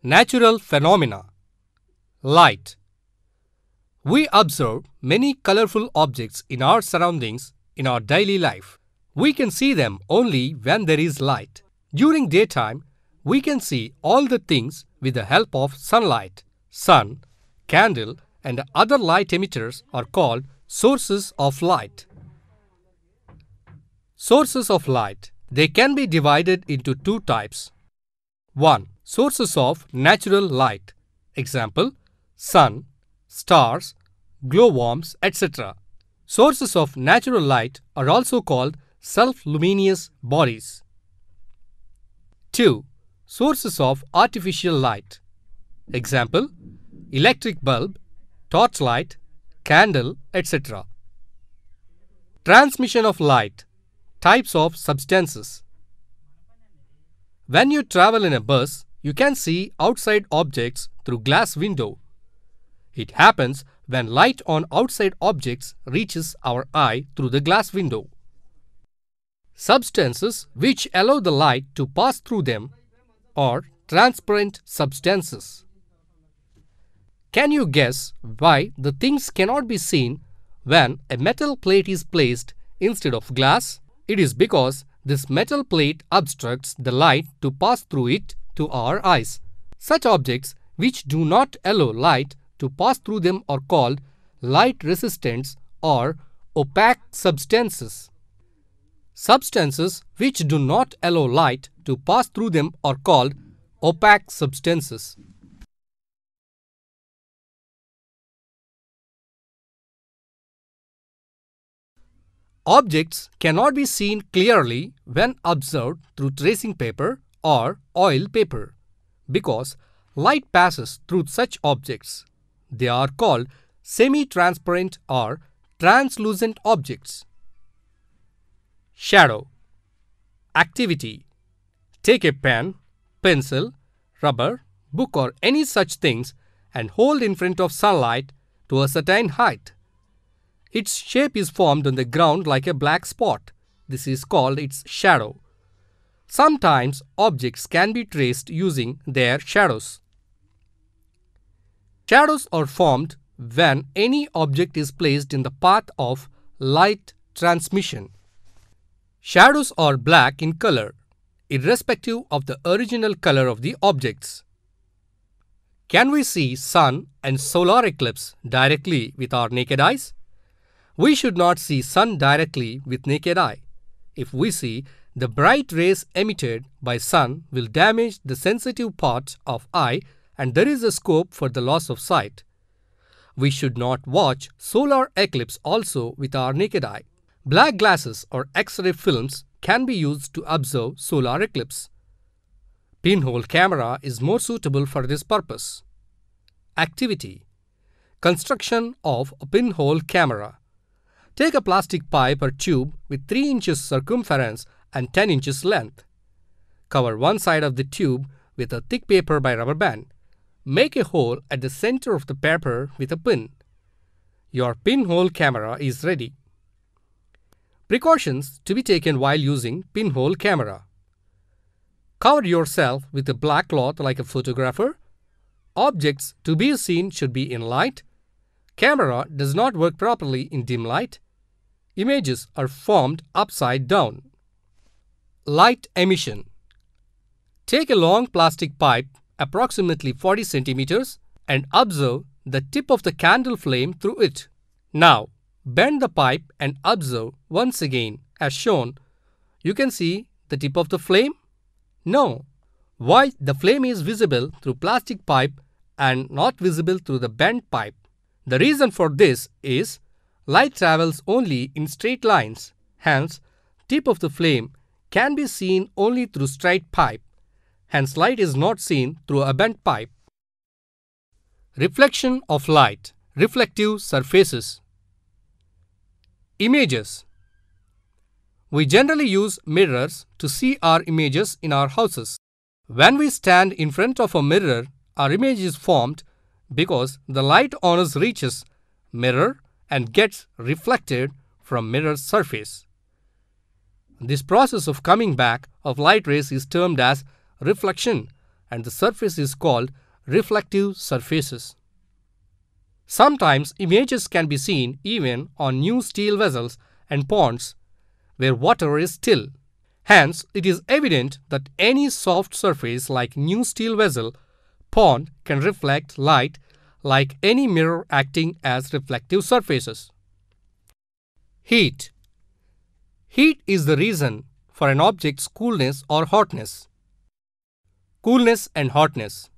Natural phenomena. Light. We observe many colorful objects in our surroundings in our daily life. We can see them only when there is light. During daytime, we can see all the things with the help of sunlight. Sun, candle, and other light emitters are called sources of light. Sources of light. They can be divided into two types. 1 sources of natural light. Example, sun, stars, glowworms, etc. Sources of natural light are also called self-luminous bodies. 2. Sources of artificial light. Example, electric bulb, torchlight, candle, etc. Transmission of light. Types of substances. When you travel in a bus, you can see outside objects through glass window. It happens when light on outside objects reaches our eye through the glass window. Substances which allow the light to pass through them are transparent substances. Can you guess why the things cannot be seen when a metal plate is placed instead of glass? It is because this metal plate obstructs the light to pass through it to our eyes. Such objects which do not allow light to pass through them are called light resistant or opaque substances. Substances which do not allow light to pass through them are called opaque substances. Objects cannot be seen clearly when observed through tracing paper or oil paper because light passes through such objects. They are called semi transparent or translucent objects. Shadow Activity Take a pen, pencil, rubber, book, or any such things and hold in front of sunlight to a certain height. Its shape is formed on the ground like a black spot. This is called its shadow. Sometimes objects can be traced using their shadows. Shadows are formed when any object is placed in the path of light transmission. Shadows are black in color, irrespective of the original color of the objects. Can we see sun and solar eclipse directly with our naked eyes? We should not see sun directly with naked eye. If we see the bright rays emitted by sun will damage the sensitive part of eye and there is a scope for the loss of sight. We should not watch solar eclipse also with our naked eye. Black glasses or X-ray films can be used to observe solar eclipse. Pinhole camera is more suitable for this purpose. Activity Construction of a pinhole camera Take a plastic pipe or tube with 3 inches circumference and 10 inches length. Cover one side of the tube with a thick paper by rubber band. Make a hole at the center of the paper with a pin. Your pinhole camera is ready. Precautions to be taken while using pinhole camera. Cover yourself with a black cloth like a photographer. Objects to be seen should be in light. Camera does not work properly in dim light. Images are formed upside down. Light emission. Take a long plastic pipe, approximately 40 centimeters, and observe the tip of the candle flame through it. Now, bend the pipe and observe once again as shown. You can see the tip of the flame? No. Why the flame is visible through plastic pipe and not visible through the bent pipe? The reason for this is light travels only in straight lines. Hence, tip of the flame can be seen only through straight pipe, hence light is not seen through a bent pipe. Reflection of light, reflective surfaces. Images We generally use mirrors to see our images in our houses. When we stand in front of a mirror, our image is formed because the light on us reaches mirror and gets reflected from mirror surface. This process of coming back of light rays is termed as reflection and the surface is called reflective surfaces. Sometimes images can be seen even on new steel vessels and ponds where water is still. Hence, it is evident that any soft surface like new steel vessel, pond can reflect light like any mirror acting as reflective surfaces. Heat Heat is the reason for an object's coolness or hotness. Coolness and hotness.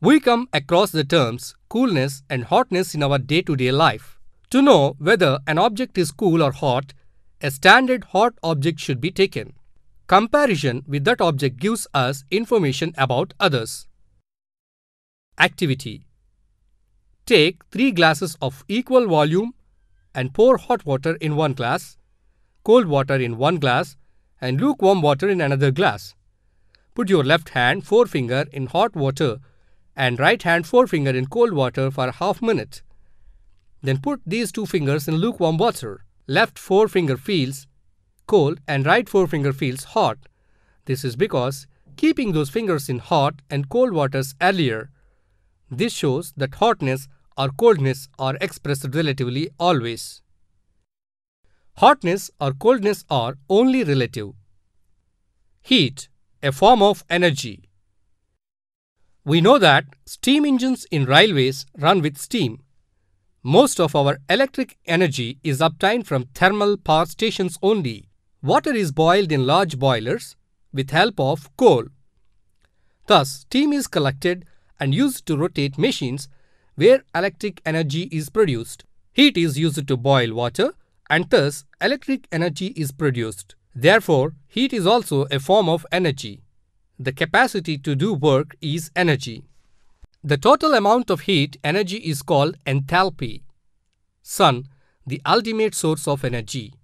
We come across the terms coolness and hotness in our day to day life. To know whether an object is cool or hot, a standard hot object should be taken. Comparison with that object gives us information about others. Activity Take three glasses of equal volume and pour hot water in one glass cold water in one glass and lukewarm water in another glass. Put your left hand forefinger in hot water and right hand forefinger in cold water for a half minute. Then put these two fingers in lukewarm water. Left forefinger feels cold and right forefinger feels hot. This is because keeping those fingers in hot and cold waters earlier. This shows that hotness or coldness are expressed relatively always. Hotness or coldness are only relative. Heat, a form of energy. We know that steam engines in railways run with steam. Most of our electric energy is obtained from thermal power stations only. Water is boiled in large boilers with help of coal. Thus, steam is collected and used to rotate machines where electric energy is produced. Heat is used to boil water and thus electric energy is produced. Therefore, heat is also a form of energy. The capacity to do work is energy. The total amount of heat energy is called enthalpy. Sun, the ultimate source of energy.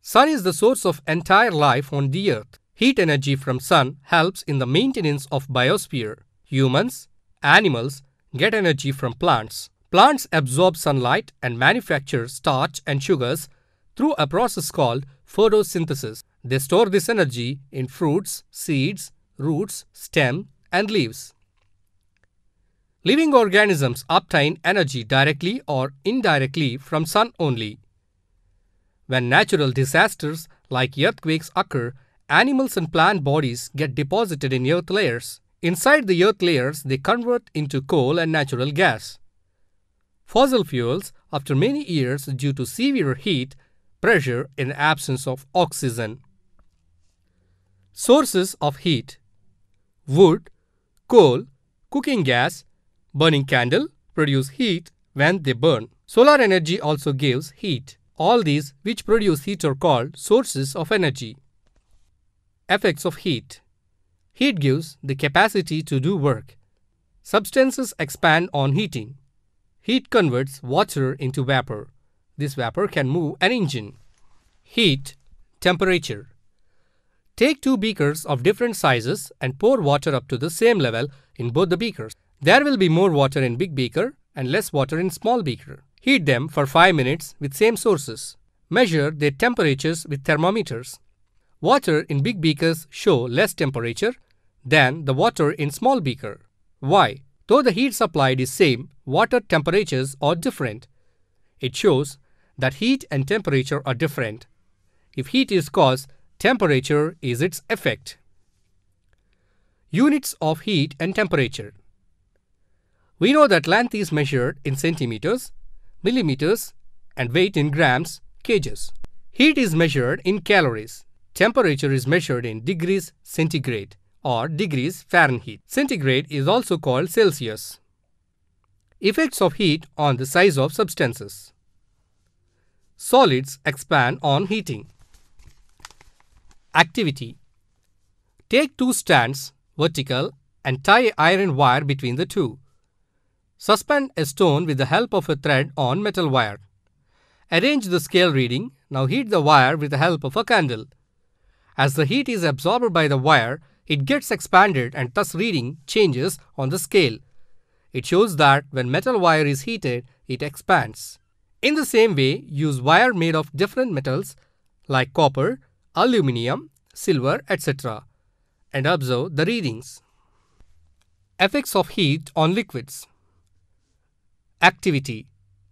Sun is the source of entire life on the earth. Heat energy from sun helps in the maintenance of biosphere. Humans, animals get energy from plants. Plants absorb sunlight and manufacture starch and sugars through a process called photosynthesis. They store this energy in fruits, seeds, roots, stem, and leaves. Living organisms obtain energy directly or indirectly from sun only. When natural disasters like earthquakes occur, animals and plant bodies get deposited in earth layers. Inside the earth layers, they convert into coal and natural gas fossil fuels after many years due to severe heat, pressure, and absence of oxygen. Sources of heat Wood, coal, cooking gas, burning candle produce heat when they burn. Solar energy also gives heat. All these which produce heat are called sources of energy. Effects of heat Heat gives the capacity to do work. Substances expand on heating. Heat converts water into vapor. This vapor can move an engine. Heat, temperature. Take two beakers of different sizes and pour water up to the same level in both the beakers. There will be more water in big beaker and less water in small beaker. Heat them for 5 minutes with same sources. Measure their temperatures with thermometers. Water in big beakers show less temperature than the water in small beaker. Why? Though the heat supplied is same, water temperatures are different. It shows that heat and temperature are different. If heat is cause, temperature is its effect. Units of heat and temperature. We know that length is measured in centimeters, millimeters and weight in grams, kgs. Heat is measured in calories. Temperature is measured in degrees centigrade or degrees Fahrenheit. Centigrade is also called Celsius. Effects of heat on the size of substances. Solids expand on heating. Activity. Take two stands, vertical, and tie iron wire between the two. Suspend a stone with the help of a thread on metal wire. Arrange the scale reading. Now heat the wire with the help of a candle. As the heat is absorbed by the wire, it gets expanded and thus reading changes on the scale. It shows that when metal wire is heated, it expands. In the same way, use wire made of different metals like copper, aluminium, silver, etc. and observe the readings. Effects of heat on liquids. Activity.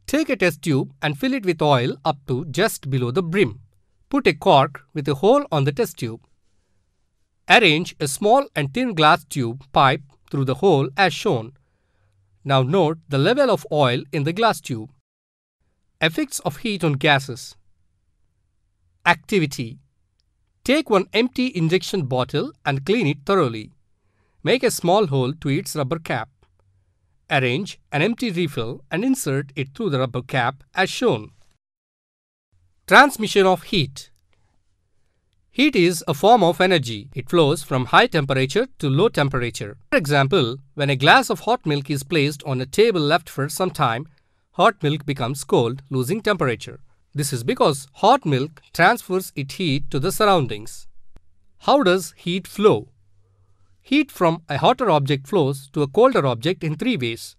Take a test tube and fill it with oil up to just below the brim. Put a cork with a hole on the test tube. Arrange a small and thin glass tube pipe through the hole as shown. Now note the level of oil in the glass tube. Effects of heat on gases. Activity. Take one empty injection bottle and clean it thoroughly. Make a small hole to its rubber cap. Arrange an empty refill and insert it through the rubber cap as shown. Transmission of heat. Heat is a form of energy. It flows from high temperature to low temperature. For example, when a glass of hot milk is placed on a table left for some time, hot milk becomes cold, losing temperature. This is because hot milk transfers its heat to the surroundings. How does heat flow? Heat from a hotter object flows to a colder object in three ways.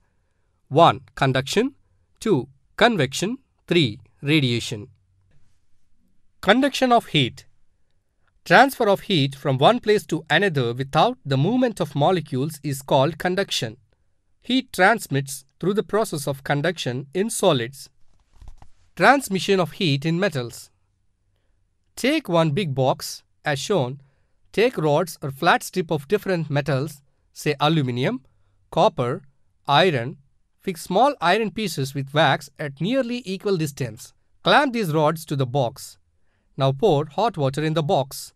1. Conduction 2. Convection 3. Radiation Conduction of heat Transfer of heat from one place to another without the movement of molecules is called conduction. Heat transmits through the process of conduction in solids. Transmission of heat in metals. Take one big box, as shown. Take rods or flat strip of different metals, say aluminium, copper, iron. Fix small iron pieces with wax at nearly equal distance. Clamp these rods to the box. Now pour hot water in the box.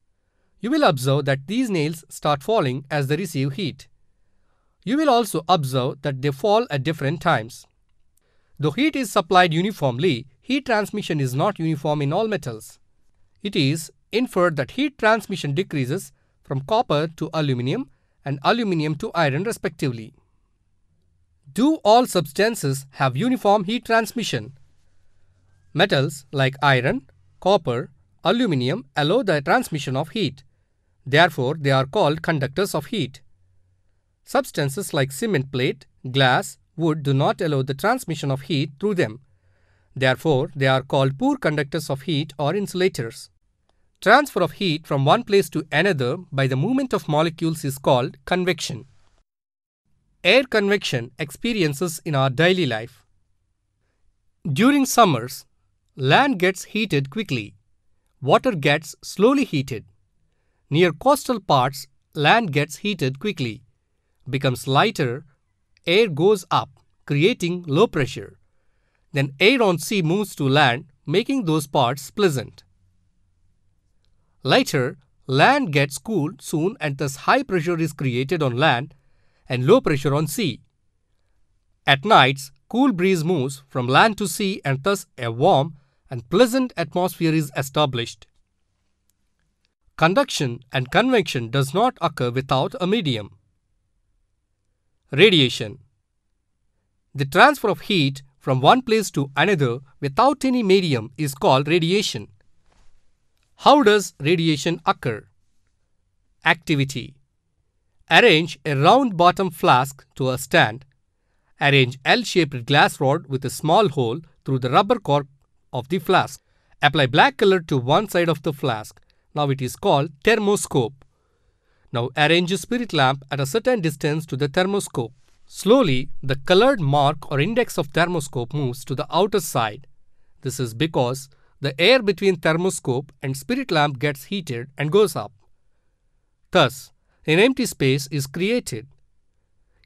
You will observe that these nails start falling as they receive heat. You will also observe that they fall at different times. Though heat is supplied uniformly, heat transmission is not uniform in all metals. It is inferred that heat transmission decreases from copper to aluminium and aluminium to iron respectively. Do all substances have uniform heat transmission? Metals like iron, copper, aluminium allow the transmission of heat. Therefore, they are called conductors of heat. Substances like cement plate, glass, wood do not allow the transmission of heat through them. Therefore, they are called poor conductors of heat or insulators. Transfer of heat from one place to another by the movement of molecules is called convection. Air convection experiences in our daily life. During summers, land gets heated quickly. Water gets slowly heated. Near coastal parts, land gets heated quickly, becomes lighter, air goes up, creating low pressure. Then air on sea moves to land, making those parts pleasant. Later, land gets cooled soon and thus high pressure is created on land and low pressure on sea. At nights, cool breeze moves from land to sea and thus a warm and pleasant atmosphere is established. Conduction and convection does not occur without a medium. Radiation The transfer of heat from one place to another without any medium is called radiation. How does radiation occur? Activity Arrange a round bottom flask to a stand. Arrange L-shaped glass rod with a small hole through the rubber cork of the flask. Apply black color to one side of the flask. Now it is called thermoscope. Now arrange a spirit lamp at a certain distance to the thermoscope. Slowly, the colored mark or index of thermoscope moves to the outer side. This is because the air between thermoscope and spirit lamp gets heated and goes up. Thus, an empty space is created.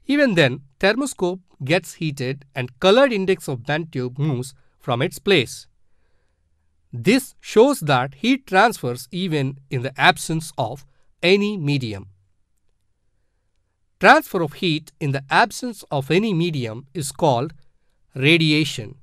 Even then, thermoscope gets heated and colored index of bent tube moves from its place. This shows that heat transfers even in the absence of any medium. Transfer of heat in the absence of any medium is called radiation.